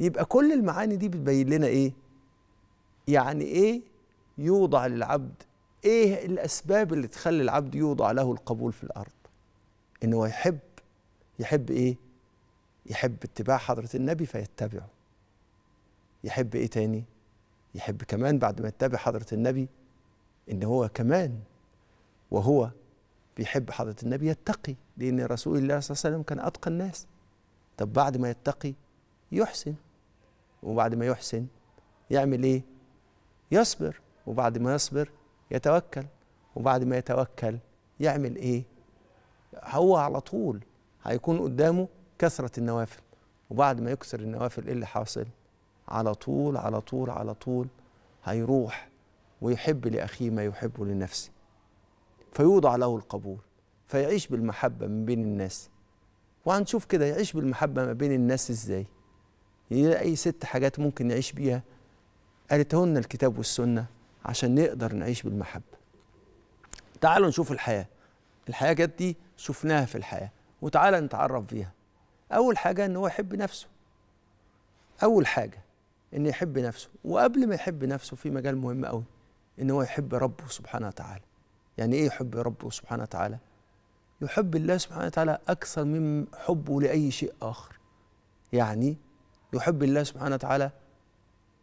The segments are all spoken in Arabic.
يبقى كل المعاني دي بتبين لنا ايه يعني ايه يوضع للعبد ايه الاسباب اللي تخلي العبد يوضع له القبول في الارض ان هو يحب يحب ايه يحب اتباع حضره النبي فيتبعه يحب ايه تاني يحب كمان بعد ما يتبع حضره النبي ان هو كمان وهو بيحب حضره النبي يتقي لان رسول الله صلى الله عليه وسلم كان اتقى الناس طب بعد ما يتقي يحسن وبعد ما يحسن يعمل ايه يصبر وبعد ما يصبر يتوكل وبعد ما يتوكل يعمل ايه هو على طول هيكون قدامه كثرة النوافل وبعد ما يكسر النوافل ايه اللي حاصل على طول على طول على طول هيروح ويحب لأخيه ما يحب لنفسه فيوضع له القبول فيعيش بالمحبة من بين الناس وهنشوف كده يعيش بالمحبة ما بين الناس ازاي يعني أي ست حاجات ممكن نعيش بيها قالتهن الكتاب والسنة عشان نقدر نعيش بالمحبة تعالوا نشوف الحياة الحياة جت دي شفناها في الحياة وتعالى نتعرف بيها أول حاجة إن هو يحب نفسه أول حاجة إن يحب نفسه وقبل ما يحب نفسه في مجال مهم أوي إن هو يحب ربه سبحانه وتعالى يعني إيه يحب ربه سبحانه وتعالى يحب الله سبحانه وتعالى أكثر من حبه لأي شيء آخر يعني يحب الله سبحانه وتعالى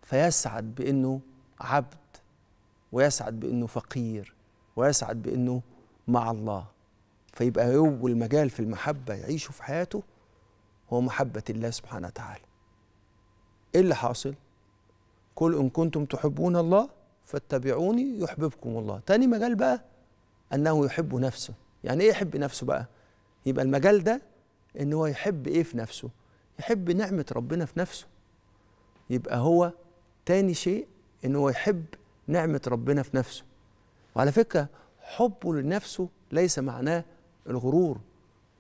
فيسعد بأنه عبد ويسعد بأنه فقير ويسعد بأنه مع الله فيبقى هو المجال في المحبة يعيشه في حياته هو محبة الله سبحانه وتعالى إيه اللي حاصل؟ قل إن كنتم تحبون الله فاتبعوني يحببكم الله تاني مجال بقى أنه يحب نفسه يعني إيه يحب نفسه بقى؟ يبقى المجال ده إن هو يحب إيه في نفسه؟ يحب نعمة ربنا في نفسه يبقى هو تاني شيء إن هو يحب نعمة ربنا في نفسه وعلى فكرة حبه لنفسه ليس معناه الغرور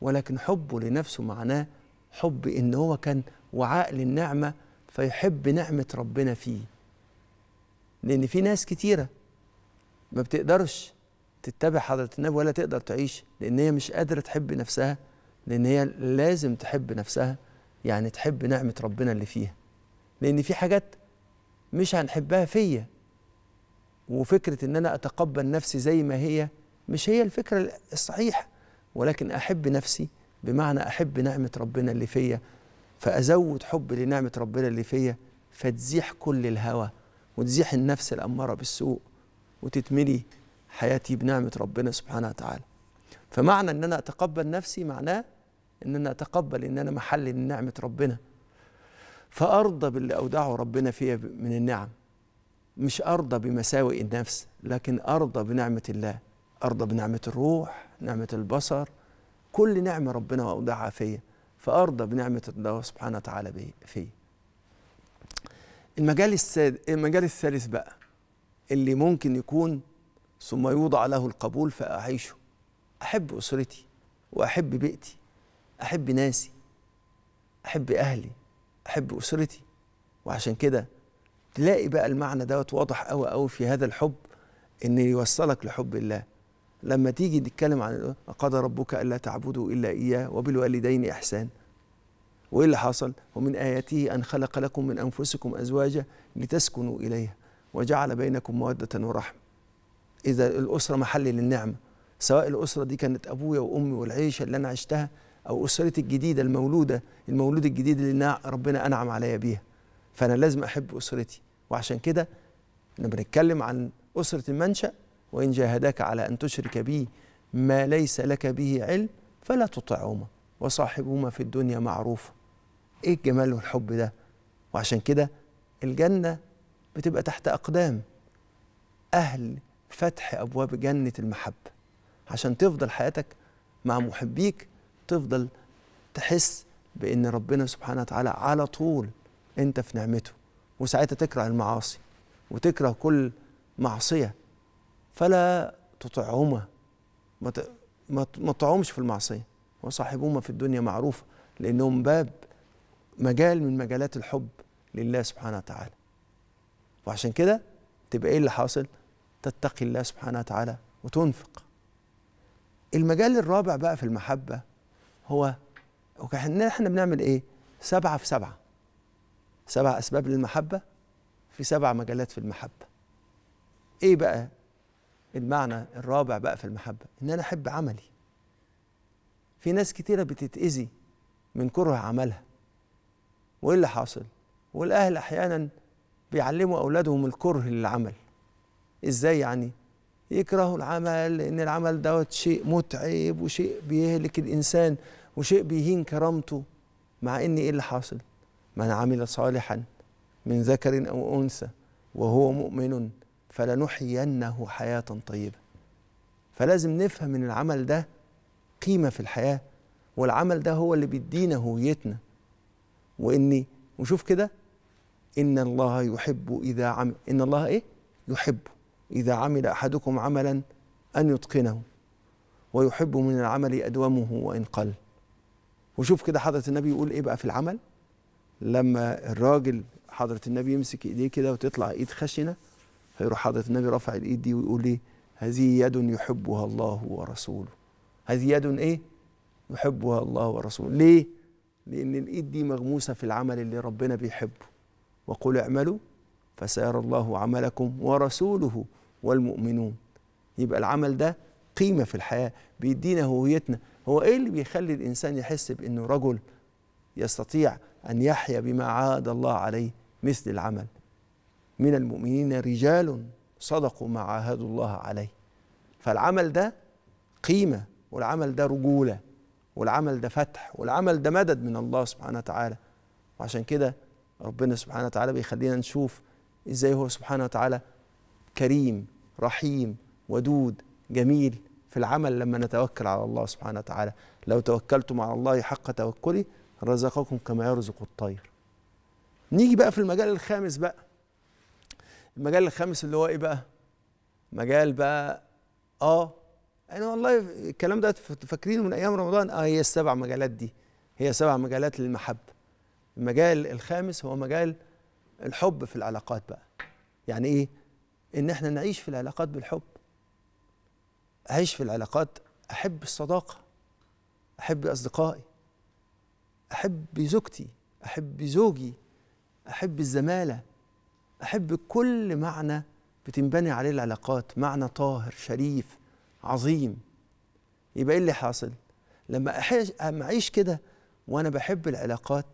ولكن حبه لنفسه معناه حب إن هو كان وعاء للنعمة فيحب نعمة ربنا فيه لأن في ناس كتيرة ما بتقدرش تتبع حضرة النبي ولا تقدر تعيش لأن هي مش قادرة تحب نفسها لأن هي لازم تحب نفسها يعني تحب نعمة ربنا اللي فيها لأن في حاجات مش هنحبها فيا وفكرة إن أنا أتقبل نفسي زي ما هي مش هي الفكرة الصحيحة ولكن أحب نفسي بمعنى أحب نعمة ربنا اللي فيا فأزود حب لنعمة ربنا اللي فيا فتزيح كل الهوى وتزيح النفس الأمارة بالسوء وتتملي حياتي بنعمة ربنا سبحانه وتعالى فمعنى أن أنا أتقبل نفسي معناه ان انا اتقبل ان انا محل لنعمه ربنا فارضى باللي اودعه ربنا فيا من النعم مش ارضى بمساوئ النفس لكن ارضى بنعمه الله ارضى بنعمه الروح نعمه البصر كل نعمه ربنا اودعها فيا فارضى بنعمه الله سبحانه وتعالى فيا المجال الساد المجال الثالث بقى اللي ممكن يكون ثم يوضع له القبول فاعيشه احب اسرتي واحب بيئتي احب ناسي احب اهلي احب اسرتي وعشان كده تلاقي بقى المعنى دوت واضح قوي قوي في هذا الحب ان يوصلك لحب الله لما تيجي تتكلم عن قضى ربك الا تعبدوا الا اياه وبالوالدين احسان وايه اللي حصل ومن اياته ان خلق لكم من انفسكم ازواجا لتسكنوا اليها وجعل بينكم موده ورحمه اذا الاسره محل للنعمه سواء الاسره دي كانت ابويا وامي والعيشه اللي انا عشتها او اسرتي الجديده المولوده المولود الجديد اللي ربنا انعم عليا بيها فانا لازم احب اسرتي وعشان كده احنا بنتكلم عن اسره المنشا وان جاهداك على ان تشرك بي ما ليس لك به علم فلا تطعهما وصاحبهما في الدنيا معروف ايه الجمال والحب ده وعشان كده الجنه بتبقى تحت اقدام اهل فتح ابواب جنه المحبه عشان تفضل حياتك مع محبيك تفضل تحس بان ربنا سبحانه وتعالى على طول انت في نعمته وساعتها تكره المعاصي وتكره كل معصيه فلا تطعهما ما تطعهمش في المعصيه وصاحبهما في الدنيا معروفه لانهم باب مجال من مجالات الحب لله سبحانه وتعالى وعشان كده تبقى ايه اللي حاصل تتقي الله سبحانه وتعالى وتنفق المجال الرابع بقى في المحبه هو احنا بنعمل ايه؟ سبعه في سبعه سبع اسباب للمحبه في سبع مجالات في المحبه ايه بقى المعنى الرابع بقى في المحبه؟ ان انا احب عملي في ناس كتيره بتتاذي من كره عملها وايه اللي حاصل؟ والاهل احيانا بيعلموا اولادهم الكره للعمل ازاي يعني؟ يكرهوا العمل لأن العمل دوت شيء متعب وشيء بيهلك الإنسان وشيء بيهين كرامته مع إن إيه اللي حاصل من عمل صالحا من ذكر أو أنثى وهو مؤمن فلنحيينه حياة طيبة فلازم نفهم إن العمل ده قيمة في الحياة والعمل ده هو اللي بيدينا هويتنا وإني وشوف كده إن الله يحب إذا عمل إن الله إيه يحبه إذا عمل أحدكم عملا أن يتقنه ويحب من العمل أدومه وإن قل وشوف كده حضرة النبي يقول إيه بقى في العمل لما الراجل حضرة النبي يمسك إيديه كده وتطلع إيد خشنة فيروح حضرة النبي رافع الإيد دي ويقول إيه هذه يد يحبها الله ورسوله هذه يد إيه يحبها الله ورسوله ليه لأن الإيد دي مغموسة في العمل اللي ربنا بيحبه وقل اعملوا فسيرى الله عملكم ورسوله والمؤمنون يبقى العمل ده قيمة في الحياة بيدينا هويتنا هو إيه اللي بيخلي الإنسان يحس بأنه رجل يستطيع أن يحيا بما عاد الله عليه مثل العمل من المؤمنين رجال صدقوا ما عاهدوا الله عليه فالعمل ده قيمة والعمل ده رجولة والعمل ده فتح والعمل ده مدد من الله سبحانه وتعالى وعشان كده ربنا سبحانه وتعالى بيخلينا نشوف ازاي هو سبحانه وتعالى كريم رحيم ودود جميل في العمل لما نتوكل على الله سبحانه وتعالى لو توكلتم على الله حق توكله رزقكم كما يرزق الطير نيجي بقى في المجال الخامس بقى المجال الخامس اللي هو ايه بقى مجال بقى اه انا يعني والله الكلام ده فاكرينه من ايام رمضان اه هي السبع مجالات دي هي سبع مجالات للمحبه المجال الخامس هو مجال الحب في العلاقات بقى يعني ايه ان احنا نعيش في العلاقات بالحب اعيش في العلاقات احب الصداقه احب اصدقائي احب زوجتي احب زوجي احب الزماله احب كل معنى بتنبني عليه العلاقات معنى طاهر شريف عظيم يبقى ايه اللي حاصل لما اعيش كده وانا بحب العلاقات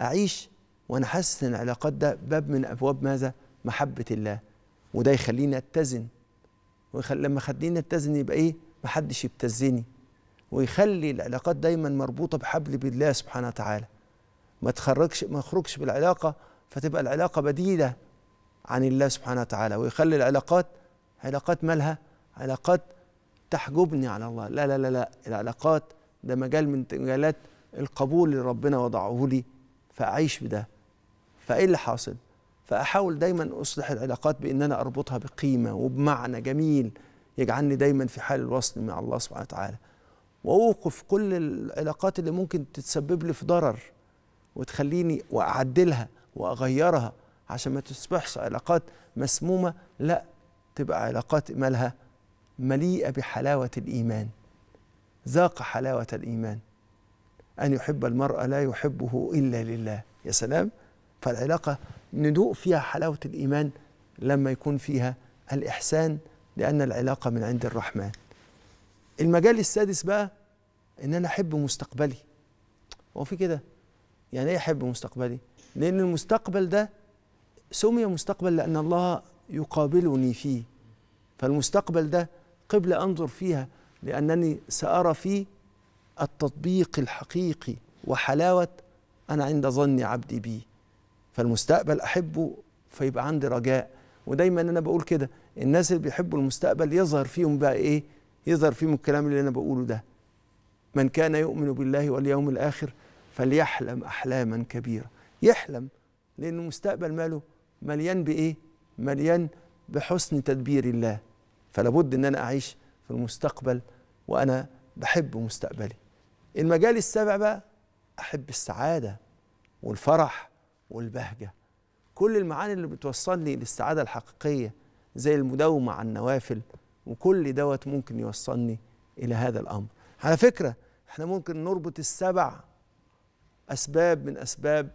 اعيش ونحسن العلاقات ده باب من ابواب ماذا؟ محبه الله وده يخليني اتزن ويخل... لما خليني اتزن يبقى ايه؟ محدش يبتزني ويخلي العلاقات دايما مربوطه بحبل بالله سبحانه وتعالى ما تخرجش ما اخرجش بالعلاقه فتبقى العلاقه بديله عن الله سبحانه وتعالى ويخلي العلاقات علاقات مالها علاقات تحجبني على الله لا لا لا لا العلاقات ده مجال من مجالات القبول اللي ربنا وضعه لي فاعيش بده فايه اللي حاصل فاحاول دايما اصلح العلاقات بان انا اربطها بقيمه وبمعنى جميل يجعلني دايما في حال الوصل مع الله سبحانه وتعالى واوقف كل العلاقات اللي ممكن تتسبب لي في ضرر وتخليني واعدلها واغيرها عشان ما تصبحش علاقات مسمومه لا تبقى علاقات مالها مليئه بحلاوه الايمان ذاق حلاوه الايمان ان يحب المرء لا يحبه الا لله يا سلام فالعلاقة ندوق فيها حلاوة الإيمان لما يكون فيها الإحسان لأن العلاقة من عند الرحمن المجال السادس بقى إن أنا أحب مستقبلي هو في كده يعني إيه أحب مستقبلي لأن المستقبل ده سمي مستقبل لأن الله يقابلني فيه فالمستقبل ده قبل أنظر فيها لأنني سأرى فيه التطبيق الحقيقي وحلاوة أنا عند ظن عبدي بي فالمستقبل أحبه فيبقى عندي رجاء ودايما أنا بقول كده الناس اللي بيحبوا المستقبل يظهر فيهم بقى إيه يظهر فيهم الكلام اللي أنا بقوله ده من كان يؤمن بالله واليوم الآخر فليحلم أحلاما كبيرة يحلم لأن المستقبل ماله مليان بإيه مليان بحسن تدبير الله فلابد أن أنا أعيش في المستقبل وأنا بحب مستقبلي المجال السابع بقى أحب السعادة والفرح والبهجة كل المعاني اللي بتوصلني للسعادة الحقيقية زي المداومة على النوافل وكل دوت ممكن يوصلني إلى هذا الأمر على فكرة احنا ممكن نربط السبع أسباب من أسباب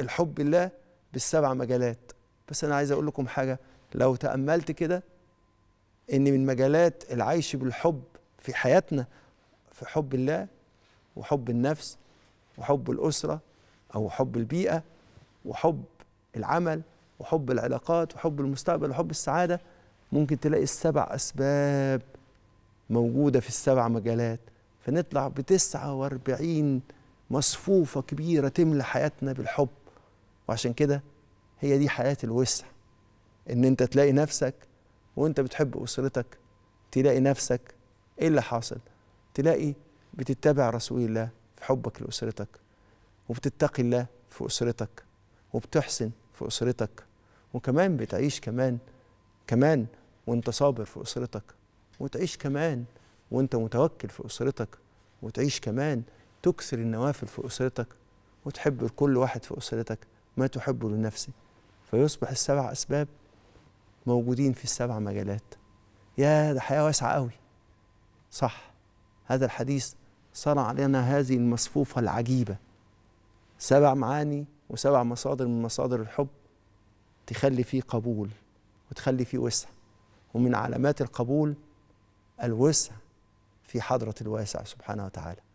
الحب الله بالسبع مجالات بس أنا عايز أقول لكم حاجة لو تأملت كده إن من مجالات العيش بالحب في حياتنا في حب الله وحب النفس وحب الأسرة أو حب البيئة وحب العمل وحب العلاقات وحب المستقبل وحب السعادة ممكن تلاقي السبع أسباب موجودة في السبع مجالات فنطلع بتسعة واربعين مصفوفة كبيرة تملى حياتنا بالحب وعشان كده هي دي حياة الوسع إن أنت تلاقي نفسك وأنت بتحب أسرتك تلاقي نفسك إيه اللي حاصل تلاقي بتتبع رسول الله في حبك لأسرتك وبتتقي الله في أسرتك وبتحسن في أسرتك وكمان بتعيش كمان كمان وانت صابر في أسرتك وتعيش كمان وانت متوكل في أسرتك وتعيش كمان تكثر النوافل في أسرتك وتحب لكل واحد في أسرتك ما تحبه لنفسه فيصبح السبع أسباب موجودين في السبع مجالات يا ده حياة واسعة قوي صح هذا الحديث صنع لنا هذه المصفوفة العجيبة سبع معاني وسبع مصادر من مصادر الحب تخلي فيه قبول وتخلي فيه وسع ومن علامات القبول الوسع في حضرة الواسع سبحانه وتعالى